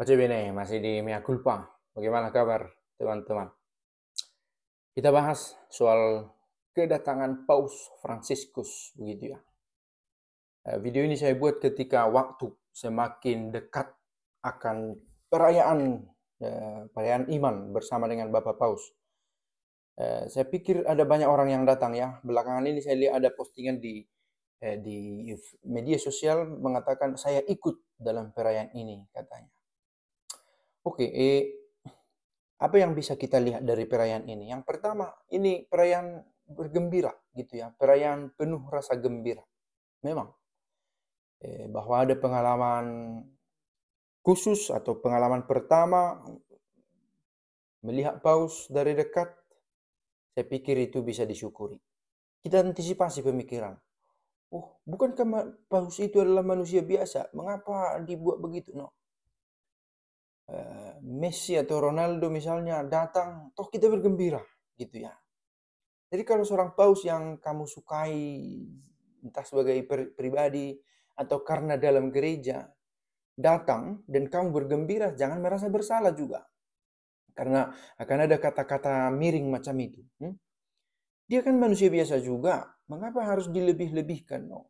Masih bene, masih di Mia Kulpa. Bagaimana kabar teman-teman? Kita bahas soal kedatangan Paus Franciscus, begitu ya. Eh, video ini saya buat ketika waktu semakin dekat akan perayaan eh, perayaan iman bersama dengan Bapak Paus. Eh, saya pikir ada banyak orang yang datang ya. Belakangan ini saya lihat ada postingan di di media sosial mengatakan saya ikut dalam perayaan ini katanya Oke, eh, apa yang bisa kita lihat dari perayaan ini? Yang pertama, ini perayaan bergembira gitu ya, perayaan penuh rasa gembira. Memang eh, bahwa ada pengalaman khusus atau pengalaman pertama melihat paus dari dekat, saya pikir itu bisa disyukuri. Kita antisipasi pemikiran. Oh, bukankah paus itu adalah manusia biasa? Mengapa dibuat begitu? No, Eh, Messi atau Ronaldo misalnya datang, toh kita bergembira gitu ya. Jadi kalau seorang paus yang kamu sukai entah sebagai pribadi atau karena dalam gereja datang dan kamu bergembira, jangan merasa bersalah juga. Karena akan ada kata-kata miring macam itu. Hmm? Dia kan manusia biasa juga. Mengapa harus dilebih-lebihkan? No?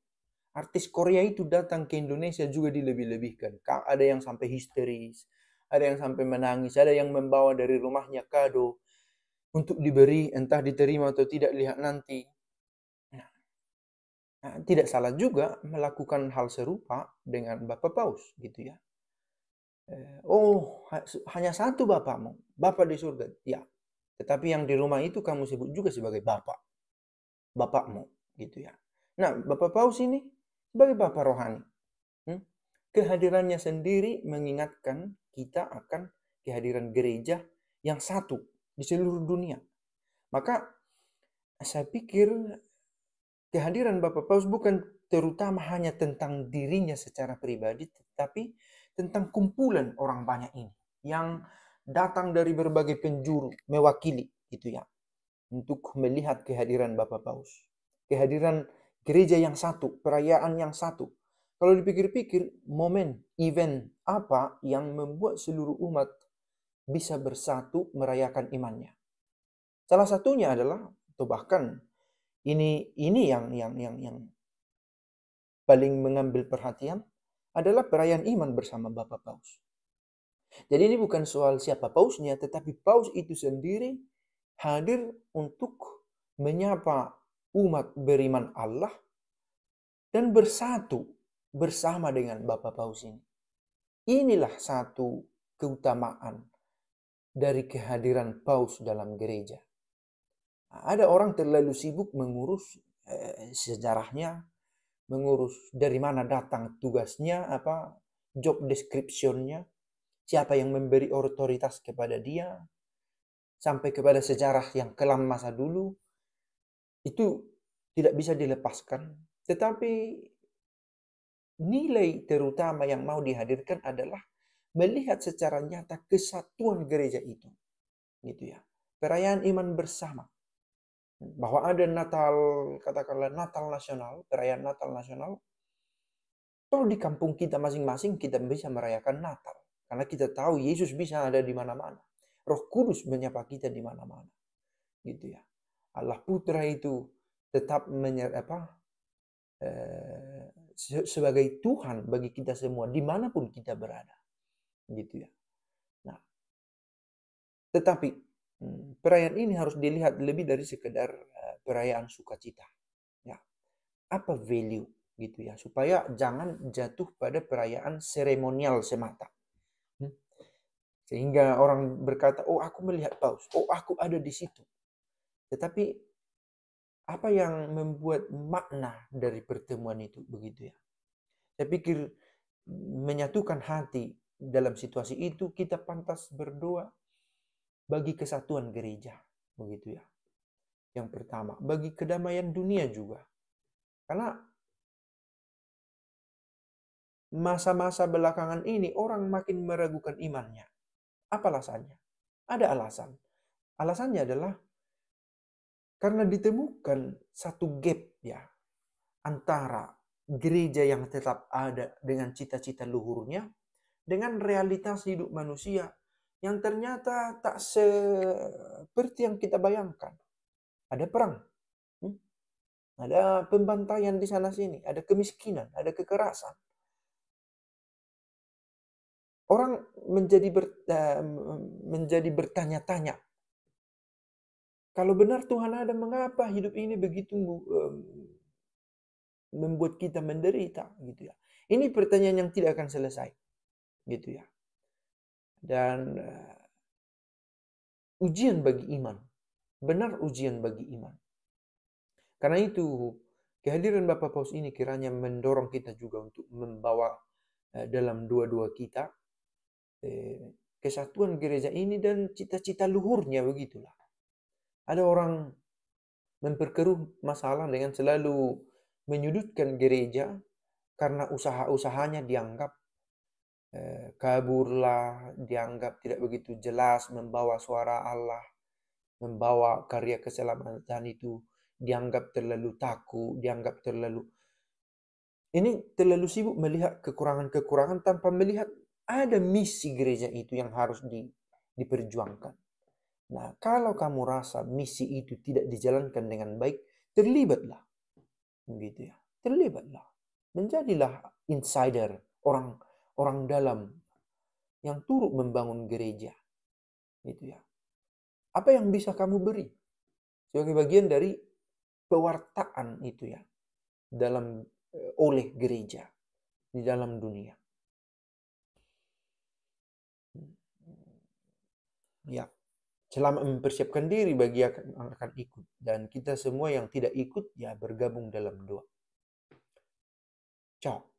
Artis Korea itu datang ke Indonesia juga dilebih-lebihkan. Ada yang sampai histeris, ada yang sampai menangis, ada yang membawa dari rumahnya kado untuk diberi, entah diterima atau tidak, lihat nanti. Nah, nah tidak salah juga melakukan hal serupa dengan Bapak Paus, gitu ya. Eh, oh, hanya satu Bapakmu, Bapak di surga. Ya, tetapi yang di rumah itu kamu sebut juga sebagai Bapak. Bapakmu, gitu ya. Nah, Bapak Paus ini sebagai Bapak rohani. Hmm? kehadirannya sendiri mengingatkan kita akan kehadiran gereja yang satu di seluruh dunia. Maka saya pikir kehadiran Bapak Paus bukan terutama hanya tentang dirinya secara pribadi, tetapi tentang kumpulan orang banyak ini yang datang dari berbagai penjuru mewakili itu ya untuk melihat kehadiran Bapak Paus. Kehadiran gereja yang satu, perayaan yang satu, kalau dipikir-pikir, momen, event apa yang membuat seluruh umat bisa bersatu merayakan imannya? Salah satunya adalah atau bahkan ini ini yang yang yang yang paling mengambil perhatian adalah perayaan iman bersama Bapak Paus. Jadi ini bukan soal siapa pausnya, tetapi paus itu sendiri hadir untuk menyapa umat beriman Allah dan bersatu bersama dengan Bapak Paus ini. Inilah satu keutamaan dari kehadiran Paus dalam gereja. Ada orang terlalu sibuk mengurus eh, sejarahnya, mengurus dari mana datang tugasnya, apa job descriptionnya, siapa yang memberi otoritas kepada dia, sampai kepada sejarah yang kelam masa dulu, itu tidak bisa dilepaskan. Tetapi nilai terutama yang mau dihadirkan adalah melihat secara nyata kesatuan gereja itu. Gitu ya. Perayaan iman bersama. Bahwa ada Natal, katakanlah Natal nasional, perayaan Natal nasional. Kalau di kampung kita masing-masing kita bisa merayakan Natal. Karena kita tahu Yesus bisa ada di mana-mana. Roh Kudus menyapa kita di mana-mana. Gitu ya. Allah Putra itu tetap menyer, apa, Eh, sebagai Tuhan bagi kita semua dimanapun kita berada gitu ya nah tetapi hmm, perayaan ini harus dilihat lebih dari sekedar eh, perayaan sukacita ya apa value gitu ya supaya jangan jatuh pada perayaan seremonial semata hmm. sehingga orang berkata oh aku melihat paus oh aku ada di situ tetapi apa yang membuat makna dari pertemuan itu begitu ya. Saya pikir menyatukan hati dalam situasi itu kita pantas berdoa bagi kesatuan gereja begitu ya. Yang pertama, bagi kedamaian dunia juga. Karena masa-masa belakangan ini orang makin meragukan imannya. Apa alasannya? Ada alasan. Alasannya adalah karena ditemukan satu gap ya antara gereja yang tetap ada dengan cita-cita luhurnya dengan realitas hidup manusia yang ternyata tak seperti yang kita bayangkan. Ada perang, hmm? ada pembantaian di sana sini, ada kemiskinan, ada kekerasan. Orang menjadi eh, bertanya-tanya kalau benar Tuhan ada, mengapa hidup ini begitu um, membuat kita menderita gitu ya. Ini pertanyaan yang tidak akan selesai gitu ya. Dan uh, ujian bagi iman. Benar ujian bagi iman. Karena itu kehadiran Bapak Paus ini kiranya mendorong kita juga untuk membawa uh, dalam dua-dua kita eh, kesatuan gereja ini dan cita-cita luhurnya begitulah ada orang memperkeruh masalah dengan selalu menyudutkan gereja karena usaha-usahanya dianggap eh, kaburlah, dianggap tidak begitu jelas membawa suara Allah, membawa karya keselamatan itu dianggap terlalu takut, dianggap terlalu ini terlalu sibuk melihat kekurangan-kekurangan tanpa melihat ada misi gereja itu yang harus di, diperjuangkan. Nah, kalau kamu rasa misi itu tidak dijalankan dengan baik, terlibatlah. Begitu ya. Terlibatlah. Menjadilah insider, orang orang dalam yang turut membangun gereja. Gitu ya. Apa yang bisa kamu beri sebagai bagian dari pewartaan itu ya dalam eh, oleh gereja di dalam dunia. Hmm. Ya selama mempersiapkan diri bagi yang akan ikut dan kita semua yang tidak ikut ya bergabung dalam doa. Ciao.